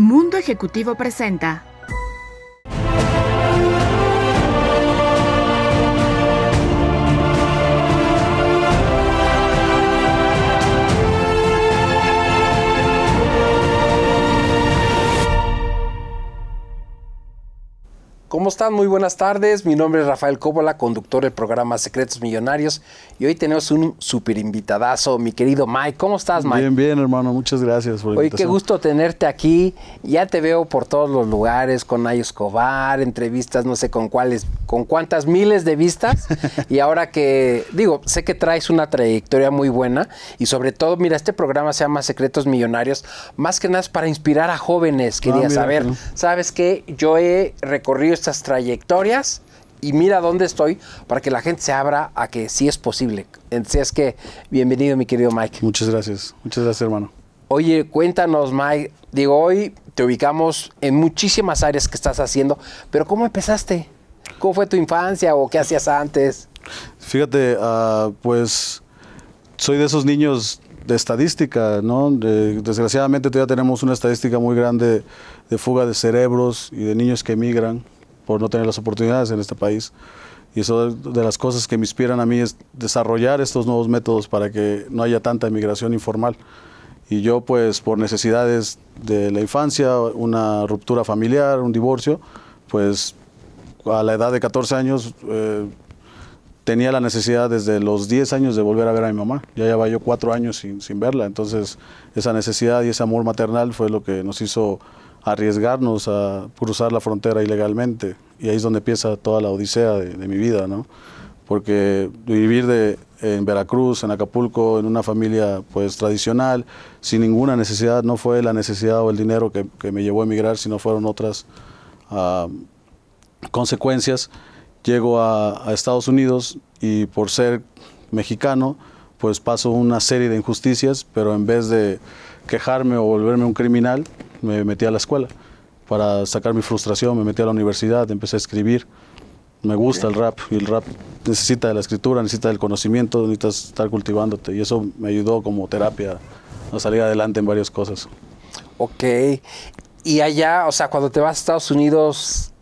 Mundo Ejecutivo presenta ¿Cómo están? Muy buenas tardes. Mi nombre es Rafael Cóbola, conductor del programa Secretos Millonarios. Y hoy tenemos un super invitadazo, mi querido Mike. ¿Cómo estás, Mike? Bien, bien, hermano. Muchas gracias por qué gusto tenerte aquí. Ya te veo por todos los lugares, con Nayo Escobar, entrevistas, no sé con cuáles, con cuántas miles de vistas. y ahora que, digo, sé que traes una trayectoria muy buena. Y sobre todo, mira, este programa se llama Secretos Millonarios. Más que nada es para inspirar a jóvenes. Ah, quería saber, ¿sabes qué? Yo he recorrido esta trayectorias y mira dónde estoy para que la gente se abra a que sí es posible. Entonces es que bienvenido mi querido Mike. Muchas gracias, muchas gracias hermano. Oye, cuéntanos Mike, digo, hoy te ubicamos en muchísimas áreas que estás haciendo, pero ¿cómo empezaste? ¿Cómo fue tu infancia o qué hacías antes? Fíjate, ah, pues soy de esos niños de estadística, ¿no? desgraciadamente todavía tenemos una estadística muy grande de fuga de cerebros y de niños que emigran por no tener las oportunidades en este país. Y eso de las cosas que me inspiran a mí es desarrollar estos nuevos métodos para que no haya tanta inmigración informal. Y yo, pues, por necesidades de la infancia, una ruptura familiar, un divorcio, pues a la edad de 14 años eh, tenía la necesidad desde los 10 años de volver a ver a mi mamá. Ya llevaba yo cuatro años sin, sin verla. Entonces, esa necesidad y ese amor maternal fue lo que nos hizo arriesgarnos a cruzar la frontera ilegalmente. Y ahí es donde empieza toda la odisea de, mi vida, ¿no? Porque vivir de, en Veracruz, en Acapulco, en una familia pues tradicional, sin ninguna necesidad, no fue la necesidad o el dinero que, me llevó a emigrar, sino fueron otras ah, consecuencias. Llego a, a Estados Unidos y por ser mexicano, pues paso una serie de injusticias, pero en vez de quejarme o volverme un criminal, me metí a la escuela para sacar mi frustración, me metí a la universidad, empecé a escribir. Me gusta el rap y el rap necesita de la escritura, necesita del conocimiento, necesitas estar cultivándote y eso me ayudó como terapia a salir adelante en varias cosas. Ok, y allá, o sea, cuando te vas a Estados Unidos,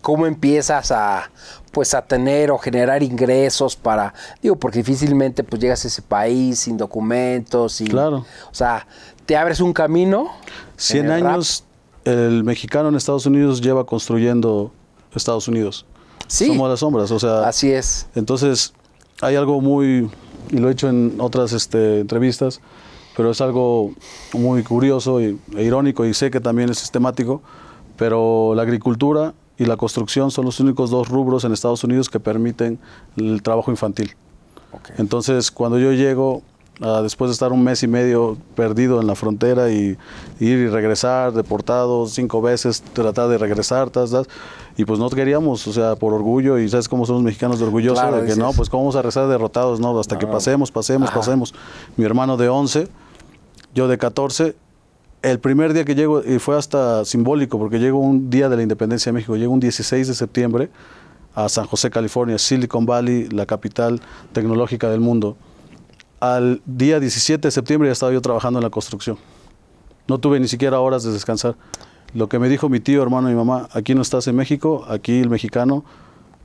¿cómo empiezas a, pues, a tener o generar ingresos para, digo, porque difícilmente pues llegas a ese país sin documentos, y claro. o sea, te abres un camino. 100 años el mexicano en Estados Unidos lleva construyendo Estados Unidos. Sí. Somos las sombras, o sea. Así es. Entonces, hay algo muy, y lo he hecho en otras este, entrevistas, pero es algo muy curioso y, e irónico y sé que también es sistemático, pero la agricultura y la construcción son los únicos dos rubros en Estados Unidos que permiten el trabajo infantil. Entonces, cuando yo llego, después de estar un mes y medio perdido en la frontera y ir y regresar, deportado cinco veces, tratar de regresar, tas, y pues no queríamos, o sea, por orgullo, y sabes cómo somos mexicanos de orgullosos, que no, pues cómo vamos a regresar derrotados, no, hasta que pasemos, pasemos, pasemos. Mi hermano de 11, yo de 14, el primer día que llego, y fue hasta simbólico, porque llegó un día de la independencia de México, Llegó un 16 de septiembre a San José, California, Silicon Valley, la capital tecnológica del mundo al día 17 de septiembre ya estaba yo trabajando en la construcción. No tuve ni siquiera horas de descansar. Lo que me dijo mi tío, hermano y mamá, aquí no estás en México, aquí el mexicano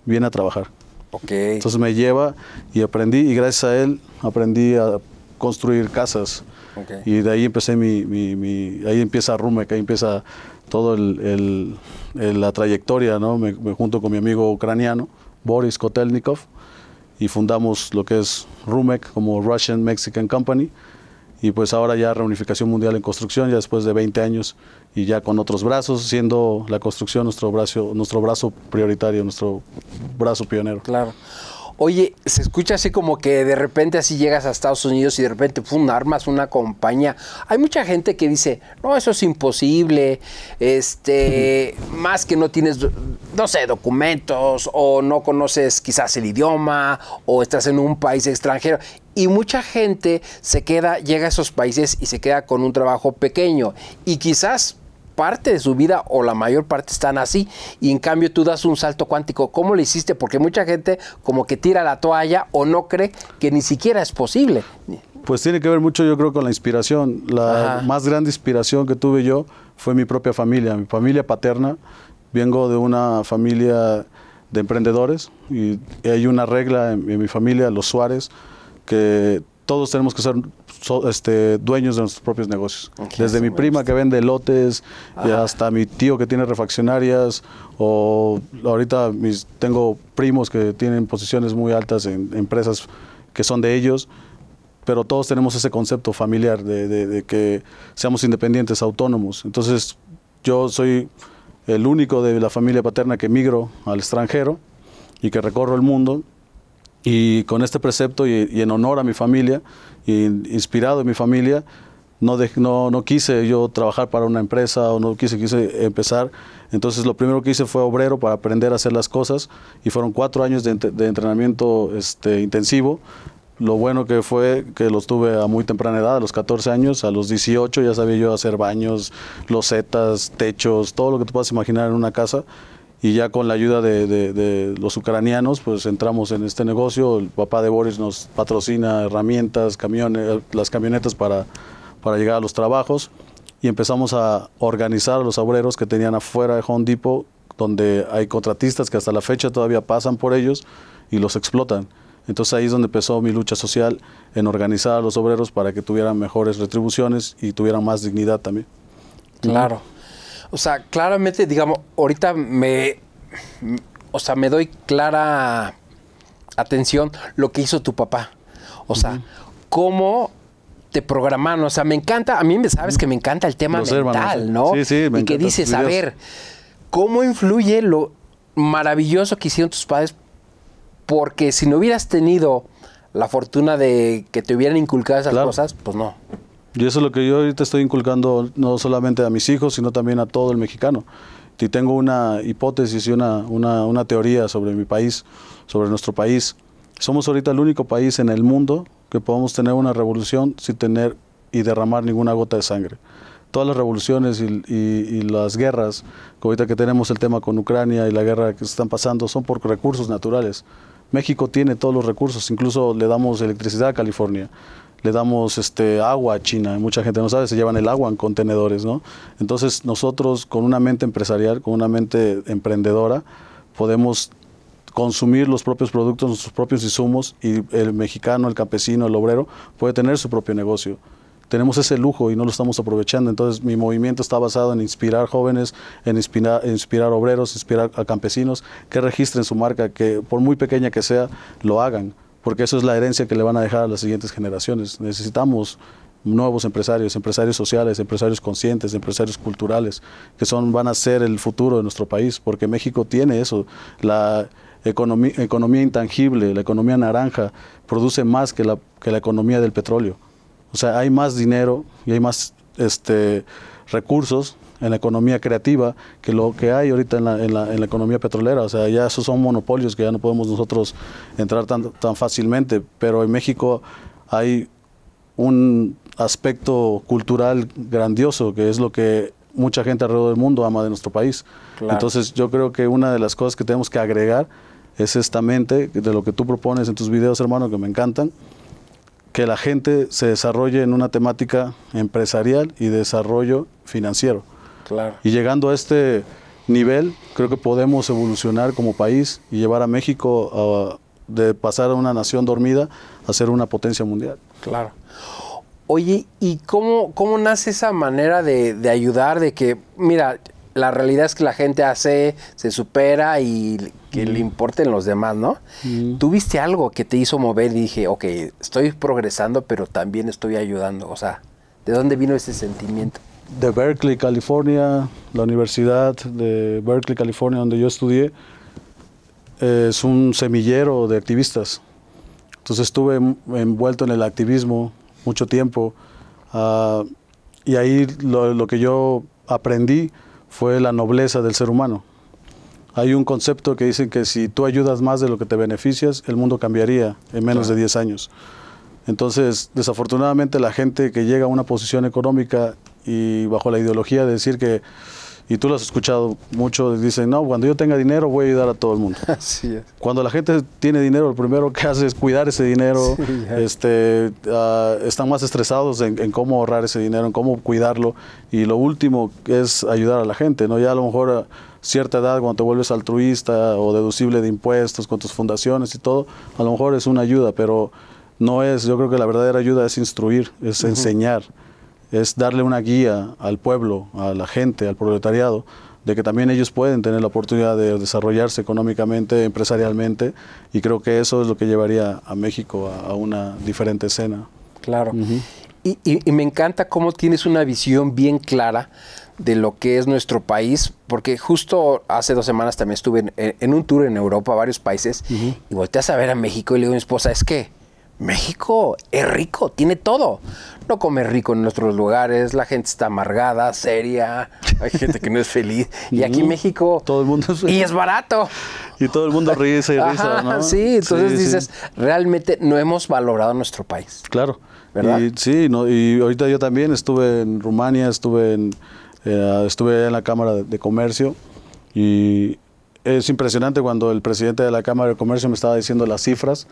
viene a trabajar. Okay. Entonces me lleva y aprendí, y gracias a él aprendí a construir casas. Y de ahí empecé mi, ahí empieza Rume ahí empieza toda la trayectoria, ¿no? me, junto con mi amigo ucraniano, Boris Kotelnikov, y fundamos lo que es RUMEC como Russian Mexican Company y pues ahora ya reunificación mundial en construcción ya después de 20 años y ya con otros brazos siendo la construcción nuestro brazo nuestro brazo prioritario nuestro brazo pionero claro Oye, se escucha así como que de repente así llegas a Estados Unidos y de repente fundas armas una compañía. Hay mucha gente que dice, no, eso es imposible, este, más que no tienes, no sé, documentos o no conoces quizás el idioma o estás en un país extranjero. Y mucha gente se queda, llega a esos países y se queda con un trabajo pequeño. Y quizás parte de su vida o la mayor parte están así y en cambio tú das un salto cuántico. ¿Cómo lo hiciste? Porque mucha gente como que tira la toalla o no cree que ni siquiera es posible. Pues tiene que ver mucho yo creo con la inspiración. La más grande inspiración que tuve yo fue mi propia familia, mi familia paterna. Vengo de una familia de emprendedores y hay una regla en mi familia, los Suárez, que todos tenemos que ser este, dueños de nuestros propios negocios. Desde mi prima que vende lotes, ah. hasta mi tío que tiene refaccionarias, o ahorita tengo primos que tienen posiciones muy altas en, empresas que son de ellos, pero todos tenemos ese concepto familiar de, de que seamos independientes, autónomos. Entonces yo soy el único de la familia paterna que migro al extranjero y que recorro el mundo y con este precepto y, en honor a mi familia, inspirado en mi familia, no, no, quise yo trabajar para una empresa o no quise, quise empezar. Entonces lo primero que hice fue obrero para aprender a hacer las cosas y fueron cuatro años de, entrenamiento este, intensivo. Lo bueno que fue que los tuve a muy temprana edad, a los 14 años, a los 18 ya sabía yo hacer baños, losetas, techos, todo lo que tú puedas imaginar en una casa y ya con la ayuda de, los ucranianos, pues entramos en este negocio. El papá de Boris nos patrocina herramientas, camiones, las camionetas para, para llegar a los trabajos y empezamos a organizar a los obreros que tenían afuera de Home Depot, donde hay contratistas que hasta la fecha todavía pasan por ellos y los explotan. Entonces ahí es donde empezó mi lucha social en organizar a los obreros para que tuvieran mejores retribuciones y tuvieran más dignidad también. Claro. O sea, claramente, digamos, ahorita me, o sea, me doy clara atención lo que hizo tu papá. O sea, cómo te programaron. O sea, me encanta, a mí me sabes que me encanta el tema mental, ¿no? Sí, sí, me Y que dices, a ver, ¿cómo influye lo maravilloso que hicieron tus padres? Porque si no hubieras tenido la fortuna de que te hubieran inculcado esas cosas, pues no. Y eso es lo que yo ahorita estoy inculcando no solamente a mis hijos, sino también a todo el mexicano. Y tengo una hipótesis y una, una, teoría sobre mi país, sobre nuestro país. Somos ahorita el único país en el mundo que podemos tener una revolución sin tener y derramar ninguna gota de sangre. Todas las revoluciones y, y las guerras, que ahorita que tenemos el tema con Ucrania y la guerra que están pasando, son por recursos naturales. México tiene todos los recursos, incluso le damos electricidad a California le damos este, agua a China. Mucha gente no sabe, se llevan el agua en contenedores, ¿no? Entonces nosotros con una mente empresarial, con una mente emprendedora, podemos consumir los propios productos, nuestros propios insumos y el mexicano, el campesino, el obrero puede tener su propio negocio. Tenemos ese lujo y no lo estamos aprovechando. Entonces mi movimiento está basado en inspirar jóvenes, en inspirar obreros, inspirar a campesinos que registren su marca, que por muy pequeña que sea, lo hagan porque eso es la herencia que le van a dejar a las siguientes generaciones. Necesitamos nuevos empresarios, empresarios sociales, empresarios conscientes, empresarios culturales, que son, van a ser el futuro de nuestro país, porque México tiene eso, la economía, economía intangible, la economía naranja, produce más que la, que la economía del petróleo. O sea, hay más dinero y hay más este, recursos en la economía creativa que lo que hay ahorita en la, en la, economía petrolera. O sea, ya esos son monopolios que ya no podemos nosotros entrar tan, fácilmente, pero en México hay un aspecto cultural grandioso que es lo que mucha gente alrededor del mundo ama de nuestro país. Entonces yo creo que una de las cosas que tenemos que agregar es esta mente de lo que tú propones en tus videos, hermano, que me encantan, que la gente se desarrolle en una temática empresarial y desarrollo financiero. Y llegando a este nivel, creo que podemos evolucionar como país y llevar a México de pasar a una nación dormida a ser una potencia mundial. Claro. Oye, ¿y cómo, cómo nace esa manera de, ayudar? De que, mira, la realidad es que la gente hace, se supera y que le importen los demás, ¿no? ¿Tuviste algo que te hizo mover y dije, ok, estoy progresando, pero también estoy ayudando? O sea, ¿de dónde vino ese sentimiento? de Berkeley, California, la Universidad de Berkeley, California, donde yo estudié, es un semillero de activistas. Entonces estuve envuelto en el activismo mucho tiempo ah, y ahí lo, que yo aprendí fue la nobleza del ser humano. Hay un concepto que dicen que si tú ayudas más de lo que te beneficias, el mundo cambiaría en menos de 10 años. Entonces, desafortunadamente la gente que llega a una posición económica y bajo la ideología de decir que, y tú lo has escuchado mucho, dicen, no, cuando yo tenga dinero voy a ayudar a todo el mundo. Cuando la gente tiene dinero, lo primero que hace es cuidar ese dinero, este, ah, están más estresados en, cómo ahorrar ese dinero, en cómo cuidarlo, y lo último es ayudar a la gente, ¿no? Ya a lo mejor a cierta edad, cuando te vuelves altruista o deducible de impuestos con tus fundaciones y todo, a lo mejor es una ayuda, pero no es, yo creo que la verdadera ayuda es instruir, es enseñar es darle una guía al pueblo, a la gente, al proletariado, de que también ellos pueden tener la oportunidad de desarrollarse económicamente, empresarialmente, y creo que eso es lo que llevaría a México a, una diferente escena. Claro. y, me encanta cómo tienes una visión bien clara de lo que es nuestro país, porque justo hace dos semanas también estuve en, un tour en Europa, varios países, y volteas a ver a México y le digo a mi esposa, es que México es rico, tiene todo. No come rico en nuestros lugares, la gente está amargada, seria, hay gente que no es feliz. Y aquí en México. Todo el mundo Y es barato. Y todo el mundo ríe y risa, ¿no? Sí, entonces dices, realmente no hemos valorado nuestro país. Claro. ¿Verdad? sí, y ahorita yo también estuve en Rumania, estuve en, eh, estuve en la Cámara de Comercio y es impresionante cuando el presidente de la Cámara de Comercio me estaba diciendo las cifras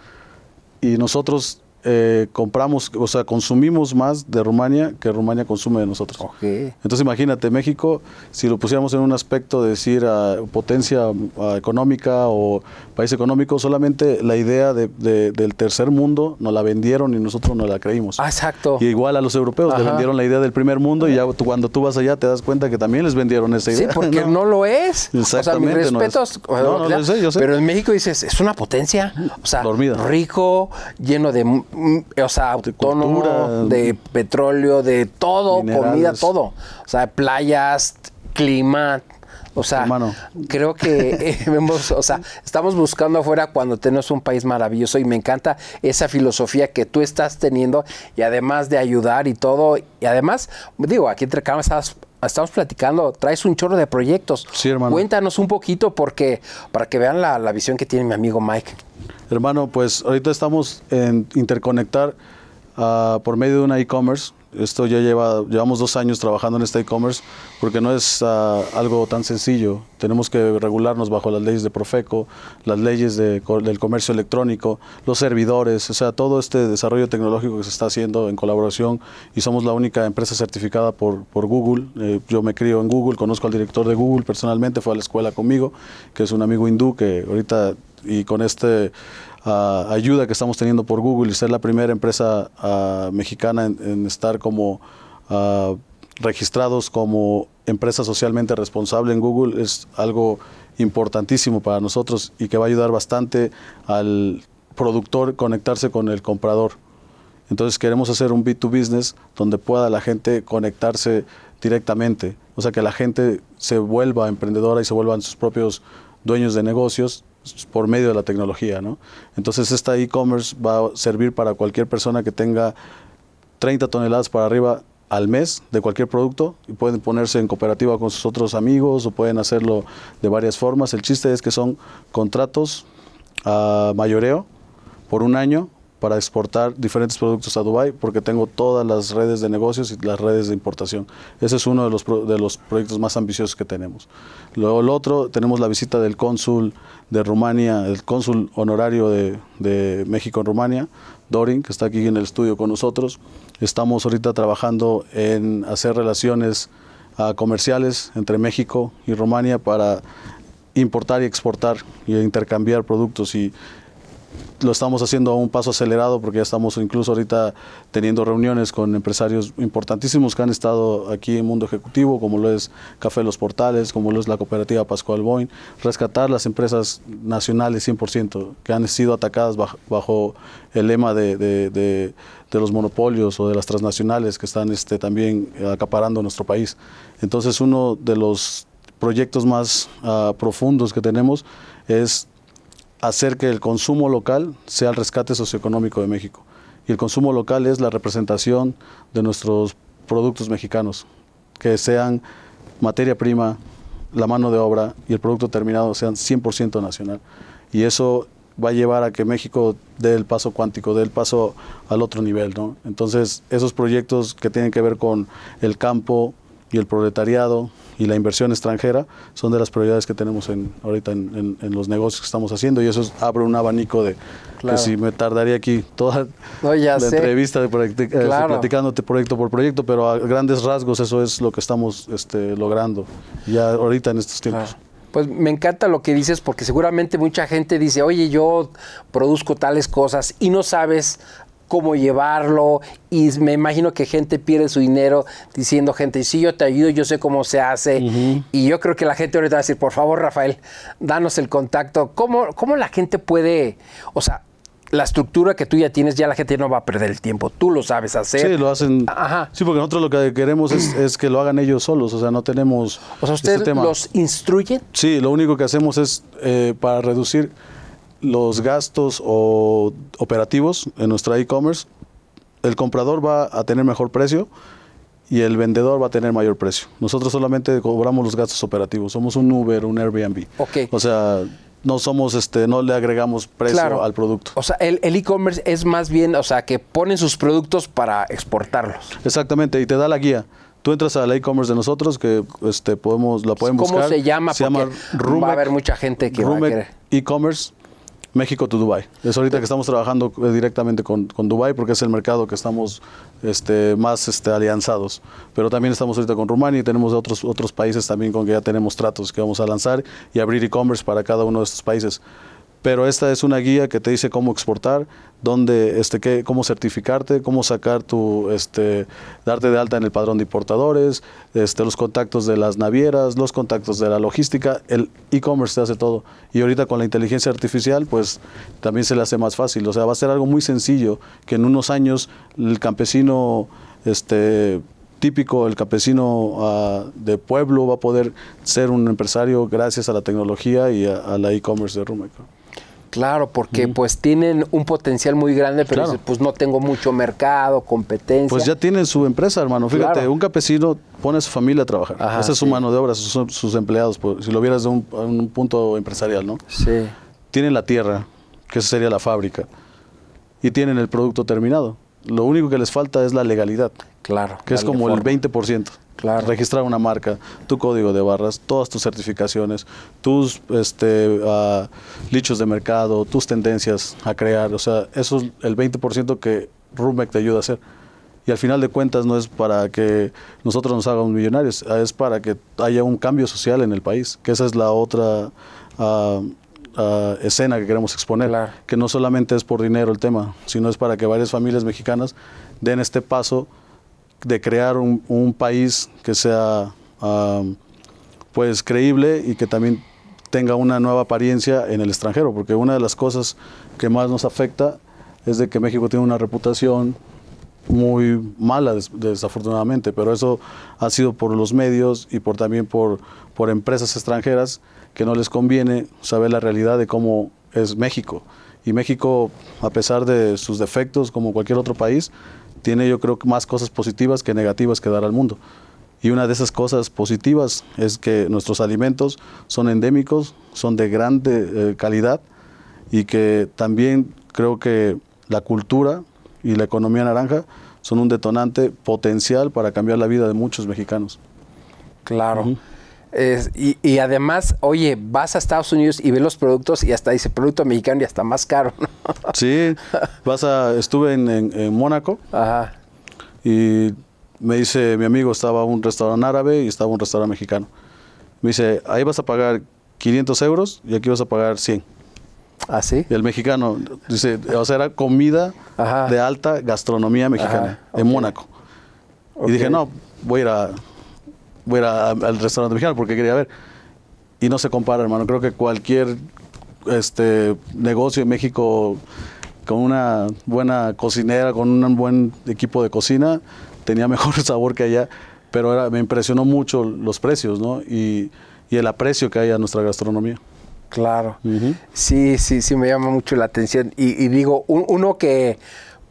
y nosotros eh, compramos, o sea, consumimos más de Rumania que Rumania consume de nosotros. Entonces imagínate, México, si lo pusiéramos en un aspecto de decir potencia mm, económica o país económico, solamente la idea del tercer mundo nos la vendieron y nosotros no la creímos. Ah, exacto. igual a los europeos les vendieron la idea del primer mundo y ya cuando tú vas allá te das cuenta que también les vendieron esa idea. Sí, porque no, lo es. Exactamente. respetos, no lo sé, yo sé. pero en México dices, es una potencia, o sea, Dormida. rico, lleno de, mm, o sea, de, petróleo, de todo, comida, todo. O sea, playas, clima, o sea, creo que eh, estamos buscando afuera cuando tenemos un país maravilloso y me encanta esa filosofía que tú estás teniendo y además de ayudar y todo. Y además, digo, aquí entre cámaras estamos platicando, traes un chorro de proyectos. Sí, hermano. Cuéntanos un poquito porque para que vean la, visión que tiene mi amigo Mike. Hermano, pues ahorita estamos en interconectar ah, por medio de una e-commerce esto ya lleva, llevamos dos años trabajando en este e-commerce porque no es ah, algo tan sencillo. Tenemos que regularnos bajo las leyes de Profeco, las leyes de, del comercio electrónico, los servidores, o sea, todo este desarrollo tecnológico que se está haciendo en colaboración y somos la única empresa certificada por, por Google. Eh, yo me crio en Google, conozco al director de Google personalmente, fue a la escuela conmigo, que es un amigo hindú que ahorita y con este Ah, ayuda que estamos teniendo por Google y ser la primera empresa ah, mexicana en, estar como ah, registrados como empresa socialmente responsable en Google es algo importantísimo para nosotros y que va a ayudar bastante al productor conectarse con el comprador. Entonces queremos hacer un B2 Business donde pueda la gente conectarse directamente, o sea que la gente se vuelva emprendedora y se vuelvan sus propios dueños de negocios por medio de la tecnología. Entonces esta e-commerce va a servir para cualquier persona que tenga 30 toneladas para arriba al mes de cualquier producto y pueden ponerse en cooperativa con sus otros amigos o pueden hacerlo de varias formas. El chiste es que son contratos a mayoreo por un año para exportar diferentes productos a Dubai porque tengo todas las redes de negocios y las redes de importación. Ese es uno de los, de los proyectos más ambiciosos que tenemos. Luego el otro, tenemos la visita del cónsul de Rumania, el cónsul honorario de, de México en Rumania, Dorin, que está aquí en el estudio con nosotros. Estamos ahorita trabajando en hacer relaciones ah, comerciales entre México y Rumania para importar y exportar y intercambiar productos y lo estamos haciendo a un paso acelerado porque ya estamos incluso ahorita teniendo reuniones con empresarios importantísimos que han estado aquí en Mundo Ejecutivo, como lo es Café Los Portales, como lo es la cooperativa Pascual Boeing, rescatar las empresas nacionales 100% que han sido atacadas bajo, el lema de, los monopolios o de las transnacionales que están este, también acaparando nuestro país. Entonces uno de los proyectos más ah, profundos que tenemos es hacer que el consumo local sea el rescate socioeconómico de México. Y el consumo local es la representación de nuestros productos mexicanos, que sean materia prima, la mano de obra y el producto terminado sean 100% nacional. Y eso va a llevar a que México dé el paso cuántico, dé el paso al otro nivel. ¿no? Entonces, esos proyectos que tienen que ver con el campo, y el proletariado y la inversión extranjera son de las prioridades que tenemos ahorita en, los negocios que estamos haciendo y eso abre un abanico de que si me tardaría aquí toda la entrevista este, platicándote proyecto por proyecto, pero a grandes rasgos eso es lo que estamos este, logrando ya ahorita en estos tiempos. Pues me encanta lo que dices porque seguramente mucha gente dice, oye, yo produzco tales cosas y no sabes cómo llevarlo y me imagino que gente pierde su dinero diciendo, gente, y si yo te ayudo, yo sé cómo se hace. Y yo creo que la gente ahorita va a decir, por favor, Rafael, danos el contacto. ¿Cómo, cómo la gente puede, o sea, la estructura que tú ya tienes, ya la gente no va a perder el tiempo. Tú lo sabes hacer. Sí, lo hacen. Ajá. Sí, porque nosotros lo que queremos es, que lo hagan ellos solos. O sea, no tenemos. O sea, este ¿ustedes los instruyen? Sí, lo único que hacemos es eh, para reducir los gastos o operativos en nuestra e-commerce, el comprador va a tener mejor precio y el vendedor va a tener mayor precio. Nosotros solamente cobramos los gastos operativos, somos un Uber, un Airbnb. Ok. O sea, no somos este no le agregamos precio al producto. O sea, el e-commerce es más bien, o sea, que ponen sus productos para exportarlos. Exactamente, y te da la guía. Tú entras al e-commerce de nosotros que este podemos la pueden ¿Cómo buscar. ¿Cómo se llama? Se llama va a haber mucha gente que va a e-commerce México to Dubai. Es ahorita que estamos trabajando eh, directamente con, con Dubai porque es el mercado que estamos este, más este, alianzados. Pero también estamos ahorita con Rumania y tenemos otros, otros países también con que ya tenemos tratos que vamos a lanzar y abrir e-commerce para cada uno de estos países pero esta es una guía que te dice cómo exportar, dónde, este, qué, cómo certificarte, cómo sacar tu, este, darte de alta en el padrón de importadores, este, los contactos de las navieras, los contactos de la logística, el e-commerce te hace todo. Y ahorita con la inteligencia artificial, pues también se le hace más fácil. O sea, va a ser algo muy sencillo que en unos años el campesino, este, típico, el campesino ah, de pueblo va a poder ser un empresario gracias a la tecnología y a, a la e-commerce de Rumeco. Claro, porque pues tienen un potencial muy grande, pero pues no tengo mucho mercado, competencia. Pues ya tienen su empresa, hermano. Fíjate, un campesino pone a su familia a trabajar. Hace su mano de obra, sus, empleados, si lo vieras de un, punto empresarial, ¿no? Sí. Tienen la tierra, que sería la fábrica, y tienen el producto terminado. Lo único que les falta es la legalidad. Claro. Que es como el 20%. Claro. Registrar una marca, tu código de barras, todas tus certificaciones, tus este, ah, lichos de mercado, tus tendencias a crear. O sea, eso es el 20% que Rumec te ayuda a hacer. Y al final de cuentas no es para que nosotros nos hagamos millonarios, ah, es para que haya un cambio social en el país, que esa es la otra ah, escena que queremos exponer, que no solamente es por dinero el tema, sino es para que varias familias mexicanas den este paso de crear un, país que sea pues creíble y que también tenga una nueva apariencia en el extranjero, porque una de las cosas que más nos afecta es de que México tiene una reputación muy mala, desafortunadamente, pero eso ha sido por los medios y por también por empresas extranjeras que no les conviene saber la realidad de cómo es México. Y México, a pesar de sus defectos, como cualquier otro país, tiene yo creo que más cosas positivas que negativas que dar al mundo. Y una de esas cosas positivas es que nuestros alimentos son endémicos, son de grande eh, calidad y que también creo que la cultura y la economía naranja son un detonante potencial para cambiar la vida de muchos mexicanos. Claro y, además, oye, vas a Estados Unidos y ves los productos y hasta dice producto mexicano y hasta más caro. Sí, vas a, estuve en, Mónaco y me dice mi amigo, estaba un restaurante árabe y estaba un restaurante mexicano. Me dice, ahí vas a pagar 500 euros y aquí vas a pagar 100. ¿Ah, sí? Y el mexicano, dice, o sea, era comida de alta gastronomía mexicana de en Mónaco. Y dije, no, voy a ir a voy a ir al restaurante mexicano porque quería ver. Y no se compara, hermano. Creo que cualquier este, negocio en México con una buena cocinera, con un buen equipo de cocina, tenía mejor sabor que allá, pero era, me impresionó mucho los precios, ¿no? Y, el aprecio que hay a nuestra gastronomía. Claro. Sí, sí, sí, me llama mucho la atención. Y, digo, uno que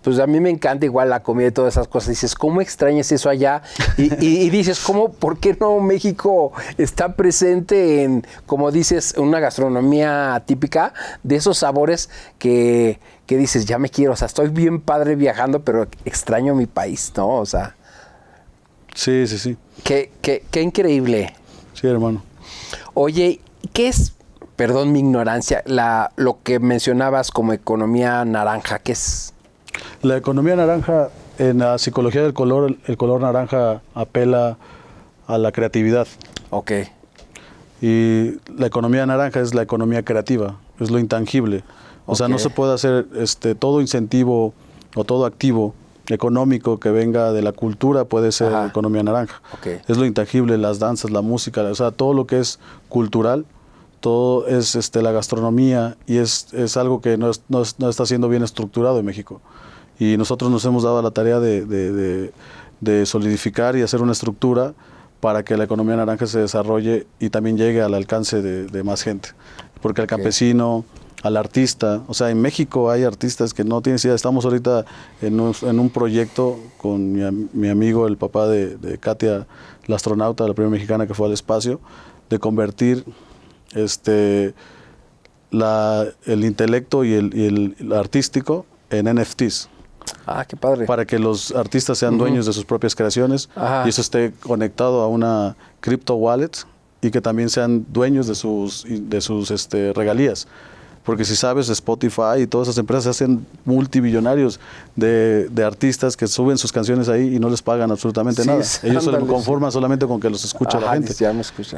pues a mí me encanta igual la comida y todas esas cosas. Dices, ¿cómo extrañas eso allá? Y, dices, ¿cómo, por qué no México está presente en, como dices, una gastronomía típica de esos sabores que, dices, ya me quiero, o sea, estoy bien padre viajando, pero extraño mi país, ¿no? O sea. Sí, sí, sí. Qué, qué, increíble. Sí, hermano. Oye, ¿qué es perdón mi ignorancia, la, lo que mencionabas como economía naranja, ¿qué es? La economía naranja, en la psicología del color, el color naranja apela a la creatividad. Ok. Y la economía naranja es la economía creativa, es lo intangible. O sea, no se puede hacer este, todo incentivo o todo activo económico que venga de la cultura puede ser la economía naranja. Okay. Es lo intangible, las danzas, la música, o sea, todo lo que es cultural, todo es este, la gastronomía y es, es algo que no, no está siendo bien estructurado en México y nosotros nos hemos dado la tarea de, solidificar y hacer una estructura para que la economía naranja se desarrolle y también llegue al alcance de, más gente. Porque al campesino, al artista, o sea, en México hay artistas que no tienen idea, estamos ahorita en un, proyecto con mi, amigo, el papá de, Katia, la astronauta, la primera mexicana que fue al espacio, de convertir este, la, el intelecto y el, el artístico en NFTs. Ah, padre. Para que los artistas sean dueños de sus propias creaciones y eso esté conectado a una crypto wallet y que también sean dueños de sus, de sus este, regalías porque si sabes, Spotify y todas esas empresas hacen multibillonarios de, artistas que suben sus canciones ahí y no les pagan absolutamente nada. Ellos se conforman solamente con que los escucha la gente.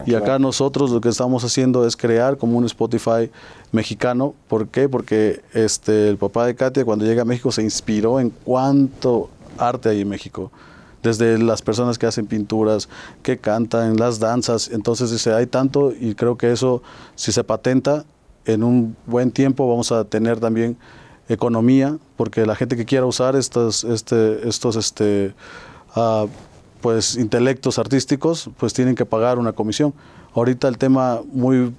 y acá nosotros lo que estamos haciendo es crear como un Spotify mexicano. ¿Por qué? Porque este, el papá de Katia cuando llega a México se inspiró en cuánto arte hay en México desde las personas que hacen pinturas, que cantan, las danzas. Entonces dice, hay tanto y creo que eso, si se patenta, en un buen tiempo vamos a tener también economía, porque la gente que quiera usar este, estos, este, ah, pues, intelectos artísticos, pues tienen que pagar una comisión. Ahorita el tema muy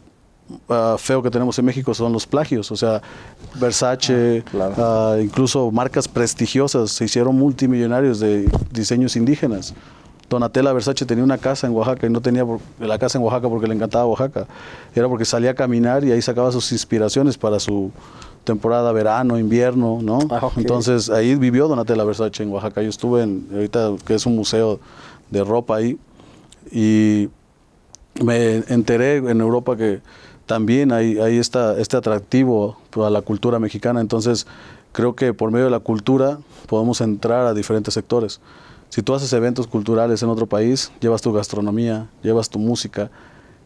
ah, feo que tenemos en México son los plagios, o sea, Versace, ah, incluso marcas prestigiosas se hicieron multimillonarios de diseños indígenas. Donatella Versace tenía una casa en Oaxaca y no tenía la casa en Oaxaca porque le encantaba Oaxaca. Era porque salía a caminar y ahí sacaba sus inspiraciones para su temporada verano, invierno, ¿no? Ah, Entonces ahí vivió Donatella Versace en Oaxaca. Yo estuve en, ahorita que es un museo de ropa ahí y me enteré en Europa que también hay, este atractivo a la cultura mexicana. Entonces creo que por medio de la cultura podemos entrar a diferentes sectores. Si tú haces eventos culturales en otro país, llevas tu gastronomía, llevas tu música,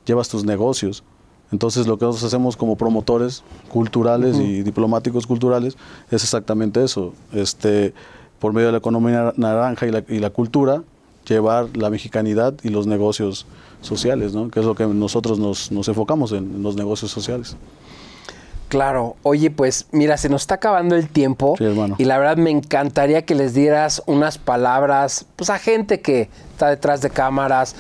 llevas tus negocios. Entonces lo que nosotros hacemos como promotores culturales y diplomáticos culturales es exactamente eso. Este, por medio de la economía naranja y la, cultura, llevar la mexicanidad y los negocios sociales, ¿no? que es lo que nosotros nos, nos enfocamos en los negocios sociales. Claro, oye, pues mira, se nos está acabando el tiempo. Y la verdad me encantaría que les dieras unas palabras, pues a gente que está detrás de cámaras,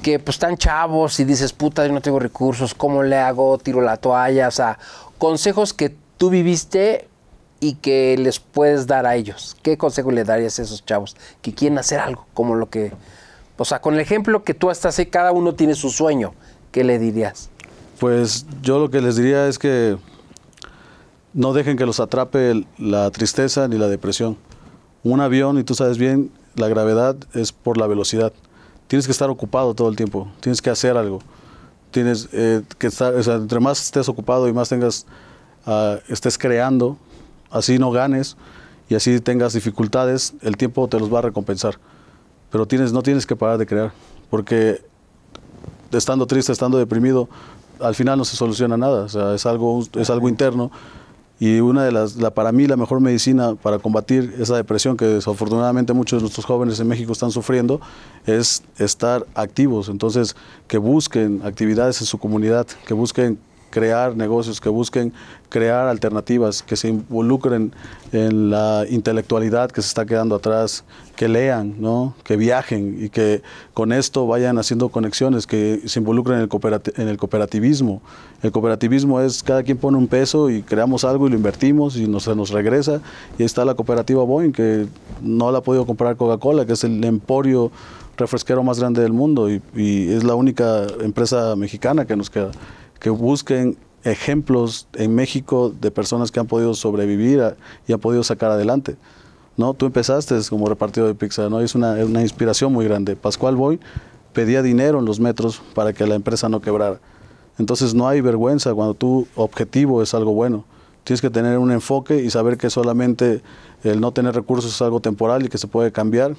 que pues están chavos y dices, puta, yo no tengo recursos, ¿cómo le hago? Tiro la toalla, o sea, consejos que tú viviste y que les puedes dar a ellos. ¿Qué consejo le darías a esos chavos que quieren hacer algo como lo que, o sea, con el ejemplo que tú estás, cada uno tiene su sueño, ¿qué le dirías? Pues yo lo que les diría es que no dejen que los atrape la tristeza ni la depresión. Un avión, y tú sabes bien, la gravedad es por la velocidad. Tienes que estar ocupado todo el tiempo, tienes que hacer algo. Tienes eh, que estar, entre más estés ocupado y más tengas, ah, estés creando, así no ganes y así tengas dificultades, el tiempo te los va a recompensar. Pero tienes, no tienes que parar de crear, porque estando triste, estando deprimido, al final no se soluciona nada. O sea, es algo, es algo interno y una de las, la, para mí la mejor medicina para combatir esa depresión que desafortunadamente muchos de nuestros jóvenes en México están sufriendo es estar activos, entonces que busquen actividades en su comunidad, que busquen crear negocios, que busquen crear alternativas, que se involucren en la intelectualidad que se está quedando atrás, que lean, ¿no? que viajen y que con esto vayan haciendo conexiones, que se involucren en el, en el cooperativismo. El cooperativismo es cada quien pone un peso y creamos algo y lo invertimos y nos, se nos regresa. Y está la cooperativa Boeing, que no la ha podido comprar Coca-Cola, que es el emporio refresquero más grande del mundo y, y es la única empresa mexicana que nos queda que busquen ejemplos en México de personas que han podido sobrevivir y han podido sacar adelante. ¿no? Tú empezaste como repartido de pizza, ¿no? es una, una inspiración muy grande. Pascual Boy pedía dinero en los metros para que la empresa no quebrara. Entonces no hay vergüenza cuando tu objetivo es algo bueno. Tienes que tener un enfoque y saber que solamente el no tener recursos es algo temporal y que se puede cambiar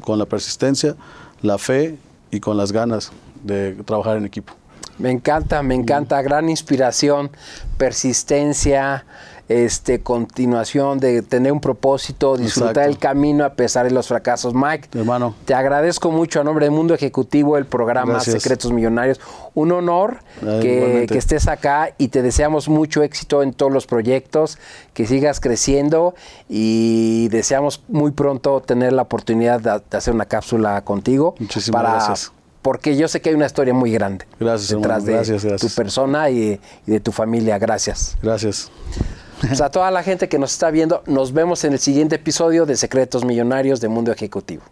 con la persistencia, la fe y con las ganas de trabajar en equipo. Me encanta, me encanta, gran inspiración, persistencia, este, continuación, de tener un propósito, disfrutar el camino a pesar de los fracasos. Mike, hermano. te agradezco mucho a nombre del Mundo Ejecutivo el programa Secretos Millonarios. Un honor ah, que, estés acá y te deseamos mucho éxito en todos los proyectos, que sigas creciendo y deseamos muy pronto tener la oportunidad de, hacer una cápsula contigo Muchísimas gracias porque yo sé que hay una historia muy grande gracias, detrás gracias, de tu persona y de, tu familia. Gracias. Gracias. a toda la gente que nos está viendo, nos vemos en el siguiente episodio de Secretos Millonarios de Mundo Ejecutivo.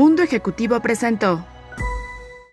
Mundo Ejecutivo presentó.